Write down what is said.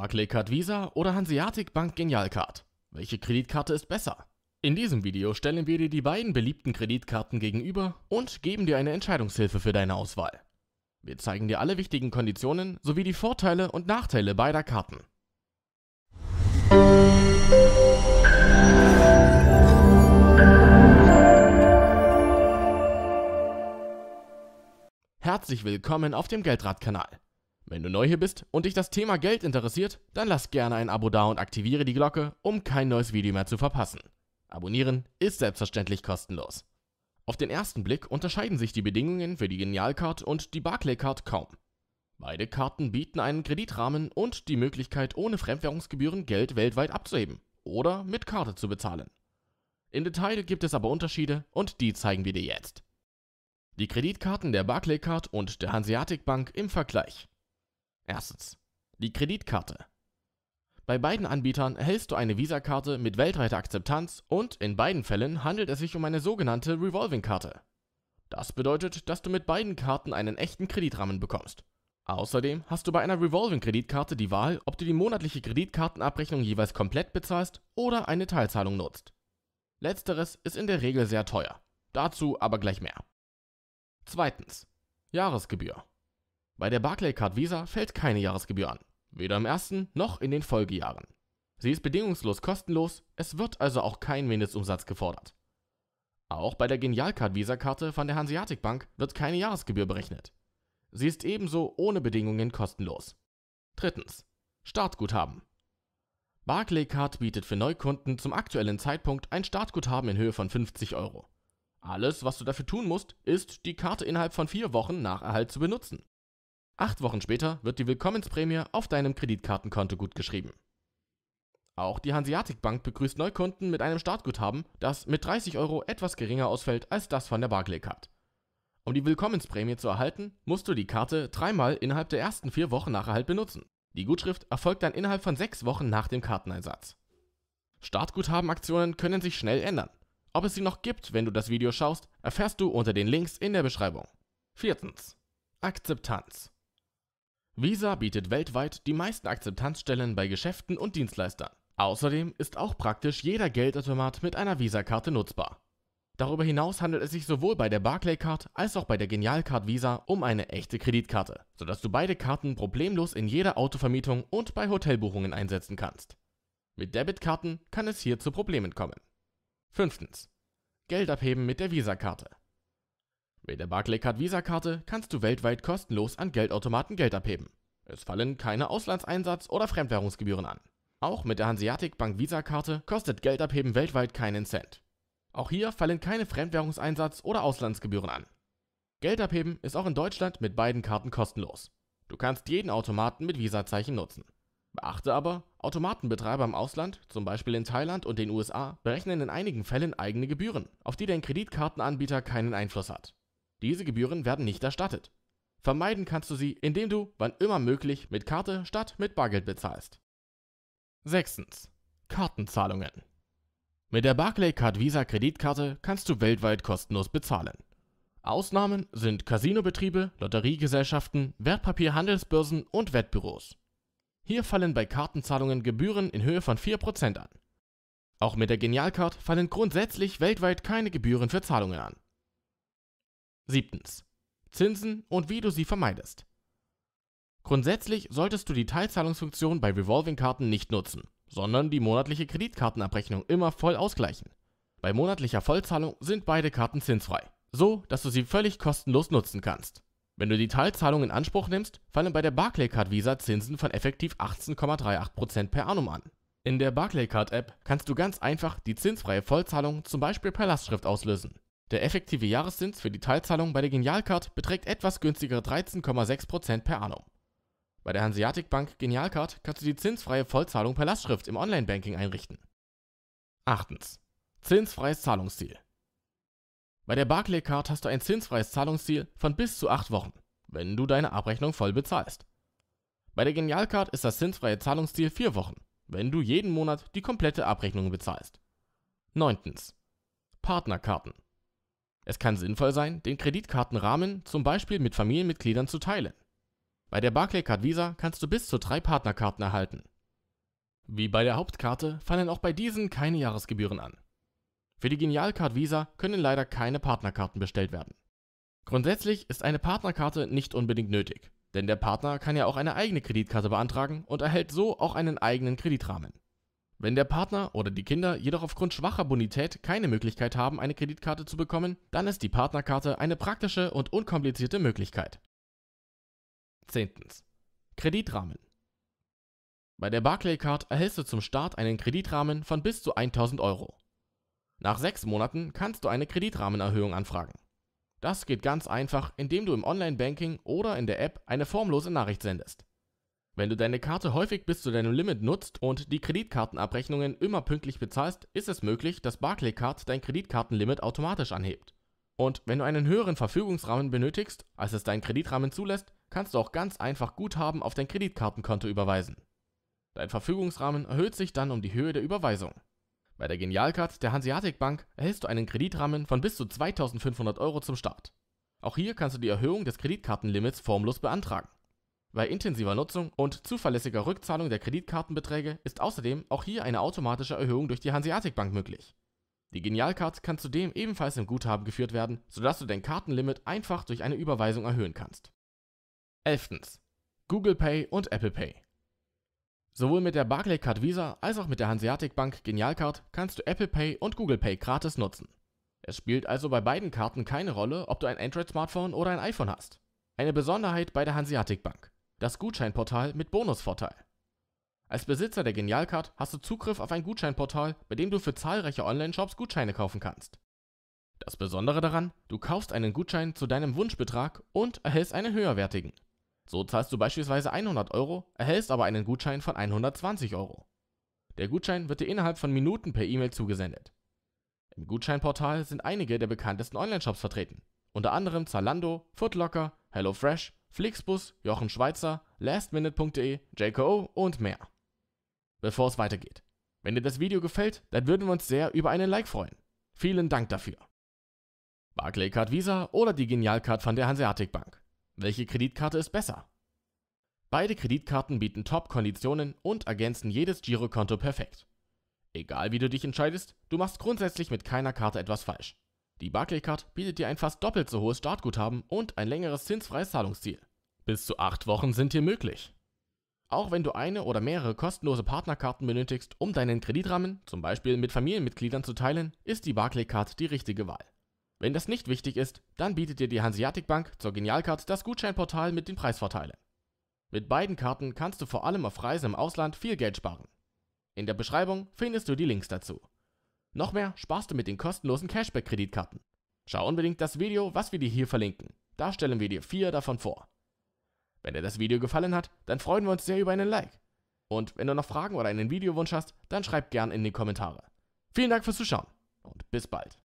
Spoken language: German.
Barclaycard Visa oder Hanseatic Bank Genialcard? Welche Kreditkarte ist besser? In diesem Video stellen wir dir die beiden beliebten Kreditkarten gegenüber und geben dir eine Entscheidungshilfe für deine Auswahl. Wir zeigen dir alle wichtigen Konditionen sowie die Vorteile und Nachteile beider Karten. Herzlich willkommen auf dem Geldrad-Kanal. Wenn du neu hier bist und dich das Thema Geld interessiert, dann lass gerne ein Abo da und aktiviere die Glocke, um kein neues Video mehr zu verpassen. Abonnieren ist selbstverständlich kostenlos. Auf den ersten Blick unterscheiden sich die Bedingungen für die Genialcard und die Barclaycard kaum. Beide Karten bieten einen Kreditrahmen und die Möglichkeit, ohne Fremdwährungsgebühren Geld weltweit abzuheben oder mit Karte zu bezahlen. Im Detail gibt es aber Unterschiede und die zeigen wir dir jetzt. Die Kreditkarten der Barclaycard und der Hanseatic Bank im Vergleich. Erstens. Die Kreditkarte. Bei beiden Anbietern erhältst du eine Visa-Karte mit weltweiter Akzeptanz und in beiden Fällen handelt es sich um eine sogenannte Revolving-Karte. Das bedeutet, dass du mit beiden Karten einen echten Kreditrahmen bekommst. Außerdem hast du bei einer Revolving-Kreditkarte die Wahl, ob du die monatliche Kreditkartenabrechnung jeweils komplett bezahlst oder eine Teilzahlung nutzt. Letzteres ist in der Regel sehr teuer. Dazu aber gleich mehr. Zweitens. Jahresgebühr. Bei der Barclaycard Visa fällt keine Jahresgebühr an, weder im ersten noch in den Folgejahren. Sie ist bedingungslos kostenlos, es wird also auch kein Mindestumsatz gefordert. Auch bei der Genialcard Visa-Karte von der Hanseatic Bank wird keine Jahresgebühr berechnet. Sie ist ebenso ohne Bedingungen kostenlos. Drittens. Startguthaben. Barclaycard bietet für Neukunden zum aktuellen Zeitpunkt ein Startguthaben in Höhe von 50 Euro. Alles, was du dafür tun musst, ist, die Karte innerhalb von vier Wochen nach Erhalt zu benutzen. Acht Wochen später wird die Willkommensprämie auf deinem Kreditkartenkonto gutgeschrieben. Auch die Hanseatic Bank begrüßt Neukunden mit einem Startguthaben, das mit 30 Euro etwas geringer ausfällt als das von der Barclaycard. Um die Willkommensprämie zu erhalten, musst du die Karte dreimal innerhalb der ersten vier Wochen nach Erhalt benutzen. Die Gutschrift erfolgt dann innerhalb von sechs Wochen nach dem Karteneinsatz. Startguthabenaktionen können sich schnell ändern. Ob es sie noch gibt, wenn du das Video schaust, erfährst du unter den Links in der Beschreibung. Viertens. Akzeptanz. Visa bietet weltweit die meisten Akzeptanzstellen bei Geschäften und Dienstleistern. Außerdem ist auch praktisch jeder Geldautomat mit einer Visa-Karte nutzbar. Darüber hinaus handelt es sich sowohl bei der Barclaycard als auch bei der Genialcard Visa um eine echte Kreditkarte, sodass du beide Karten problemlos in jeder Autovermietung und bei Hotelbuchungen einsetzen kannst. Mit Debitkarten kann es hier zu Problemen kommen. 5. Geld abheben mit der Visa-Karte. Mit der Barclaycard Visa-Karte kannst du weltweit kostenlos an Geldautomaten Geld abheben. Es fallen keine Auslandseinsatz- oder Fremdwährungsgebühren an. Auch mit der Hanseatic Bank Visa-Karte kostet Geld abheben weltweit keinen Cent. Auch hier fallen keine Fremdwährungseinsatz- oder Auslandsgebühren an. Geld abheben ist auch in Deutschland mit beiden Karten kostenlos. Du kannst jeden Automaten mit Visa-Zeichen nutzen. Beachte aber, Automatenbetreiber im Ausland, zum Beispiel in Thailand und den USA, berechnen in einigen Fällen eigene Gebühren, auf die dein Kreditkartenanbieter keinen Einfluss hat. Diese Gebühren werden nicht erstattet. Vermeiden kannst du sie, indem du, wann immer möglich, mit Karte statt mit Bargeld bezahlst. 6. Kartenzahlungen. Mit der Barclaycard Visa Kreditkarte kannst du weltweit kostenlos bezahlen. Ausnahmen sind Casinobetriebe, Lotteriegesellschaften, Wertpapierhandelsbörsen und Wettbüros. Hier fallen bei Kartenzahlungen Gebühren in Höhe von 4% an. Auch mit der Genialcard fallen grundsätzlich weltweit keine Gebühren für Zahlungen an. Siebtens. Zinsen und wie du sie vermeidest. Grundsätzlich solltest du die Teilzahlungsfunktion bei Revolving-Karten nicht nutzen, sondern die monatliche Kreditkartenabrechnung immer voll ausgleichen. Bei monatlicher Vollzahlung sind beide Karten zinsfrei, so dass du sie völlig kostenlos nutzen kannst. Wenn du die Teilzahlung in Anspruch nimmst, fallen bei der Barclaycard Visa Zinsen von effektiv 18,38% per annum an. In der Barclaycard App kannst du ganz einfach die zinsfreie Vollzahlung zum Beispiel per Lastschrift auslösen. Der effektive Jahreszins für die Teilzahlung bei der Genialcard beträgt etwas günstigere 13,6% per annum. Bei der Hanseatic Bank Genialcard kannst du die zinsfreie Vollzahlung per Lastschrift im Online-Banking einrichten. 8. Zinsfreies Zahlungsziel. Bei der Barclaycard hast du ein zinsfreies Zahlungsziel von bis zu 8 Wochen, wenn du deine Abrechnung voll bezahlst. Bei der Genialcard ist das zinsfreie Zahlungsziel 4 Wochen, wenn du jeden Monat die komplette Abrechnung bezahlst. 9. Partnerkarten. Es kann sinnvoll sein, den Kreditkartenrahmen zum Beispiel mit Familienmitgliedern zu teilen. Bei der Barclaycard Visa kannst du bis zu drei Partnerkarten erhalten. Wie bei der Hauptkarte fallen auch bei diesen keine Jahresgebühren an. Für die Genialcard Visa können leider keine Partnerkarten bestellt werden. Grundsätzlich ist eine Partnerkarte nicht unbedingt nötig, denn der Partner kann ja auch eine eigene Kreditkarte beantragen und erhält so auch einen eigenen Kreditrahmen. Wenn der Partner oder die Kinder jedoch aufgrund schwacher Bonität keine Möglichkeit haben, eine Kreditkarte zu bekommen, dann ist die Partnerkarte eine praktische und unkomplizierte Möglichkeit. 10. Kreditrahmen. Bei der Barclaycard erhältst du zum Start einen Kreditrahmen von bis zu 1000 Euro. Nach sechs Monaten kannst du eine Kreditrahmenerhöhung anfragen. Das geht ganz einfach, indem du im Online-Banking oder in der App eine formlose Nachricht sendest. Wenn du deine Karte häufig bis zu deinem Limit nutzt und die Kreditkartenabrechnungen immer pünktlich bezahlst, ist es möglich, dass Barclaycard dein Kreditkartenlimit automatisch anhebt. Und wenn du einen höheren Verfügungsrahmen benötigst, als es dein Kreditrahmen zulässt, kannst du auch ganz einfach Guthaben auf dein Kreditkartenkonto überweisen. Dein Verfügungsrahmen erhöht sich dann um die Höhe der Überweisung. Bei der Genialcard der Hanseatic Bank erhältst du einen Kreditrahmen von bis zu 2500 Euro zum Start. Auch hier kannst du die Erhöhung des Kreditkartenlimits formlos beantragen. Bei intensiver Nutzung und zuverlässiger Rückzahlung der Kreditkartenbeträge ist außerdem auch hier eine automatische Erhöhung durch die Hanseatic Bank möglich. Die Genialcard kann zudem ebenfalls im Guthaben geführt werden, sodass du dein Kartenlimit einfach durch eine Überweisung erhöhen kannst. 11. Google Pay und Apple Pay. Sowohl mit der Barclaycard Visa als auch mit der Hanseatic Bank Genialcard kannst du Apple Pay und Google Pay gratis nutzen. Es spielt also bei beiden Karten keine Rolle, ob du ein Android-Smartphone oder ein iPhone hast. Eine Besonderheit bei der Hanseatic Bank. Das Gutscheinportal mit Bonusvorteil. Als Besitzer der Genialcard hast du Zugriff auf ein Gutscheinportal, bei dem du für zahlreiche Online-Shops Gutscheine kaufen kannst. Das Besondere daran, du kaufst einen Gutschein zu deinem Wunschbetrag und erhältst einen höherwertigen. So zahlst du beispielsweise 100 Euro, erhältst aber einen Gutschein von 120 Euro. Der Gutschein wird dir innerhalb von Minuten per E-Mail zugesendet. Im Gutscheinportal sind einige der bekanntesten Online-Shops vertreten, unter anderem Zalando, Footlocker, HelloFresh Flixbus, Jochen Schweizer, lastminute.de, JKO und mehr. Bevor es weitergeht. Wenn dir das Video gefällt, dann würden wir uns sehr über einen Like freuen. Vielen Dank dafür. Barclaycard Visa oder die Genialcard von der Hanseatic Bank. Welche Kreditkarte ist besser? Beide Kreditkarten bieten Top-Konditionen und ergänzen jedes Girokonto perfekt. Egal wie du dich entscheidest, du machst grundsätzlich mit keiner Karte etwas falsch. Die Barclaycard bietet dir ein fast doppelt so hohes Startguthaben und ein längeres zinsfreies Zahlungsziel. Bis zu 8 Wochen sind hier möglich. Auch wenn du eine oder mehrere kostenlose Partnerkarten benötigst, um deinen Kreditrahmen, zum Beispiel mit Familienmitgliedern zu teilen, ist die Barclaycard die richtige Wahl. Wenn das nicht wichtig ist, dann bietet dir die Hanseatic Bank zur Genialcard das Gutscheinportal mit den Preisvorteilen. Mit beiden Karten kannst du vor allem auf Reisen im Ausland viel Geld sparen. In der Beschreibung findest du die Links dazu. Noch mehr sparst du mit den kostenlosen Cashback-Kreditkarten. Schau unbedingt das Video, was wir dir hier verlinken. Da stellen wir dir vier davon vor. Wenn dir das Video gefallen hat, dann freuen wir uns sehr über einen Like. Und wenn du noch Fragen oder einen Videowunsch hast, dann schreib gern in die Kommentare. Vielen Dank fürs Zuschauen und bis bald.